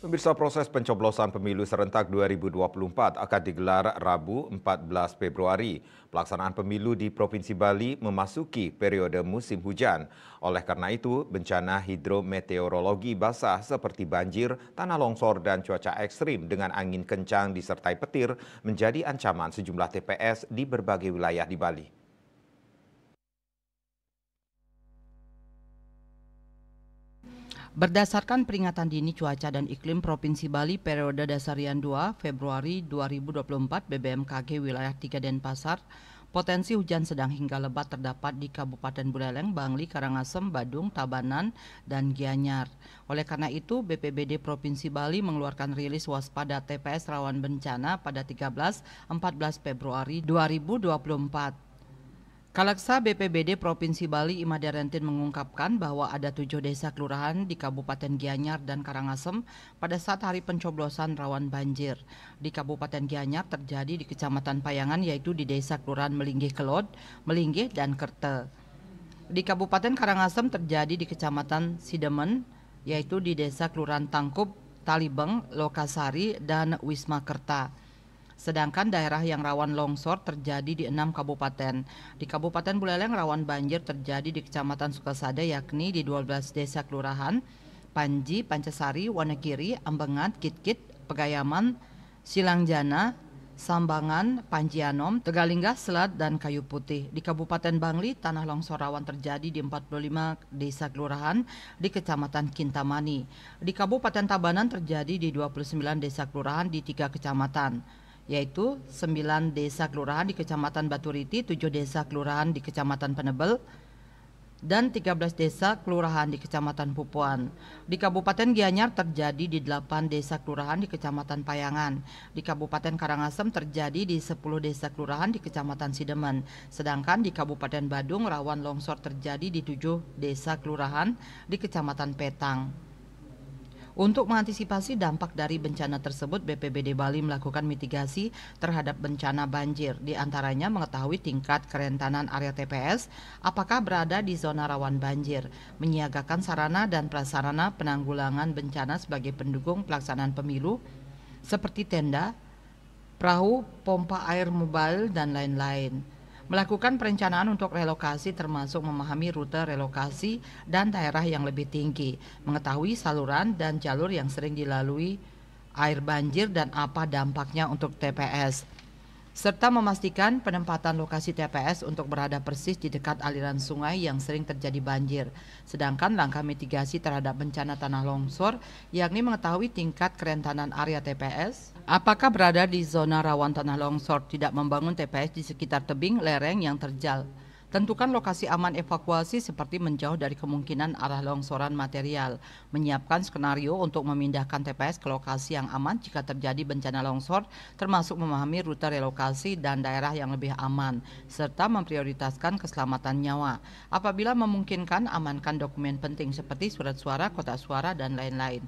Pemirsa proses pencoblosan pemilu serentak 2024 akan digelar Rabu 14 Februari. Pelaksanaan pemilu di Provinsi Bali memasuki periode musim hujan. Oleh karena itu, bencana hidrometeorologi basah seperti banjir, tanah longsor, dan cuaca ekstrim dengan angin kencang disertai petir menjadi ancaman sejumlah TPS di berbagai wilayah di Bali. Berdasarkan peringatan dini cuaca dan iklim Provinsi Bali periode dasarian 2 Februari 2024 BBMKG wilayah 3 Denpasar, potensi hujan sedang hingga lebat terdapat di Kabupaten Buleleng, Bangli, Karangasem, Badung, Tabanan, dan Gianyar. Oleh karena itu, BPBD Provinsi Bali mengeluarkan rilis waspada TPS rawan bencana pada 13-14 Februari 2024. Kalaksa BPBD Provinsi Bali Imade Rentin mengungkapkan bahwa ada tujuh desa kelurahan di Kabupaten Gianyar dan Karangasem pada saat hari pencoblosan rawan banjir. Di Kabupaten Gianyar terjadi di Kecamatan Payangan yaitu di desa kelurahan Melinggih Kelod, Melinggih, dan Kerte. Di Kabupaten Karangasem terjadi di Kecamatan Sidemen yaitu di desa kelurahan Tangkup, Talibeng, Lokasari, dan Wisma Kerta. Sedangkan daerah yang rawan longsor terjadi di enam kabupaten. Di Kabupaten Buleleng rawan banjir terjadi di Kecamatan Sukasada yakni di 12 desa kelurahan Panji, Pancasari, Wanakiri, Ambengat, Kitkit, Pegayaman, Silangjana, Sambangan, Panjianom, Tegalingga, Selat, dan Kayu Putih. Di Kabupaten Bangli, tanah longsor rawan terjadi di 45 desa kelurahan di Kecamatan Kintamani. Di Kabupaten Tabanan terjadi di 29 desa kelurahan di tiga kecamatan yaitu 9 desa kelurahan di Kecamatan Baturiti, 7 desa kelurahan di Kecamatan Penebel, dan 13 desa kelurahan di Kecamatan Pupuan. Di Kabupaten Gianyar terjadi di 8 desa kelurahan di Kecamatan Payangan. Di Kabupaten Karangasem terjadi di 10 desa kelurahan di Kecamatan Sidemen. Sedangkan di Kabupaten Badung rawan longsor terjadi di 7 desa kelurahan di Kecamatan Petang. Untuk mengantisipasi dampak dari bencana tersebut, BPBD Bali melakukan mitigasi terhadap bencana banjir, di antaranya mengetahui tingkat kerentanan area TPS, apakah berada di zona rawan banjir, menyiagakan sarana dan prasarana penanggulangan bencana sebagai pendukung pelaksanaan pemilu, seperti tenda, perahu, pompa air mobile, dan lain-lain melakukan perencanaan untuk relokasi termasuk memahami rute relokasi dan daerah yang lebih tinggi, mengetahui saluran dan jalur yang sering dilalui air banjir dan apa dampaknya untuk TPS serta memastikan penempatan lokasi TPS untuk berada persis di dekat aliran sungai yang sering terjadi banjir. Sedangkan langkah mitigasi terhadap bencana tanah longsor, yakni mengetahui tingkat kerentanan area TPS, apakah berada di zona rawan tanah longsor, tidak membangun TPS di sekitar tebing lereng yang terjal. Tentukan lokasi aman evakuasi seperti menjauh dari kemungkinan arah longsoran material. Menyiapkan skenario untuk memindahkan TPS ke lokasi yang aman jika terjadi bencana longsor, termasuk memahami rute relokasi dan daerah yang lebih aman, serta memprioritaskan keselamatan nyawa. Apabila memungkinkan, amankan dokumen penting seperti surat suara, kotak suara, dan lain-lain.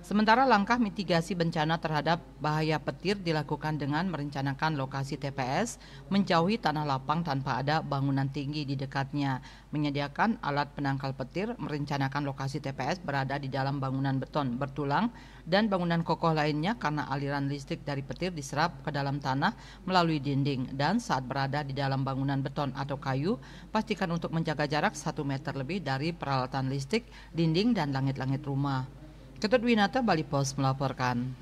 Sementara langkah mitigasi bencana terhadap bahaya petir dilakukan dengan merencanakan lokasi TPS menjauhi tanah lapang tanpa ada bangunan tinggi di dekatnya, menyediakan alat penangkal petir, merencanakan lokasi TPS berada di dalam bangunan beton bertulang dan bangunan kokoh lainnya karena aliran listrik dari petir diserap ke dalam tanah melalui dinding dan saat berada di dalam bangunan beton atau kayu, pastikan untuk menjaga jarak 1 meter lebih dari peralatan listrik, dinding dan langit-langit rumah. Ketut Winata Bali Post melaporkan.